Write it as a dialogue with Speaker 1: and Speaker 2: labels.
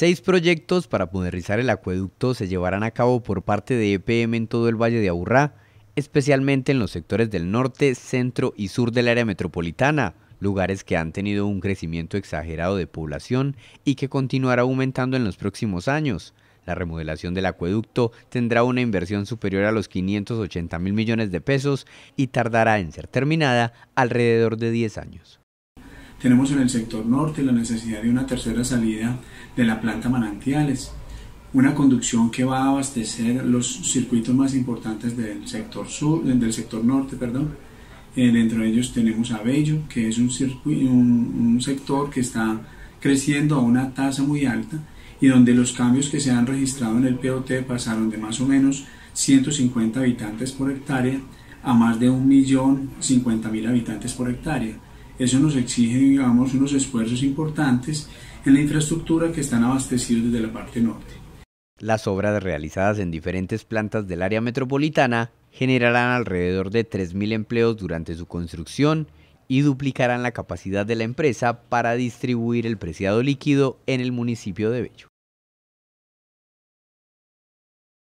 Speaker 1: Seis proyectos para modernizar el acueducto se llevarán a cabo por parte de EPM en todo el Valle de Aburrá, especialmente en los sectores del norte, centro y sur del área metropolitana, lugares que han tenido un crecimiento exagerado de población y que continuará aumentando en los próximos años. La remodelación del acueducto tendrá una inversión superior a los 580 mil millones de pesos y tardará en ser terminada alrededor de 10 años.
Speaker 2: Tenemos en el sector norte la necesidad de una tercera salida de la planta Manantiales, una conducción que va a abastecer los circuitos más importantes del sector sur, del sector norte, perdón. Eh, dentro de ellos tenemos Abello, que es un, un sector que está creciendo a una tasa muy alta y donde los cambios que se han registrado en el POT pasaron de más o menos 150 habitantes por hectárea a más de 1.050.000 habitantes por hectárea. Eso nos exige, digamos, unos esfuerzos importantes en la infraestructura que están abastecidos desde la parte norte.
Speaker 1: Las obras realizadas en diferentes plantas del área metropolitana generarán alrededor de 3.000 empleos durante su construcción y duplicarán la capacidad de la empresa para distribuir el preciado
Speaker 2: líquido en el municipio de Bello.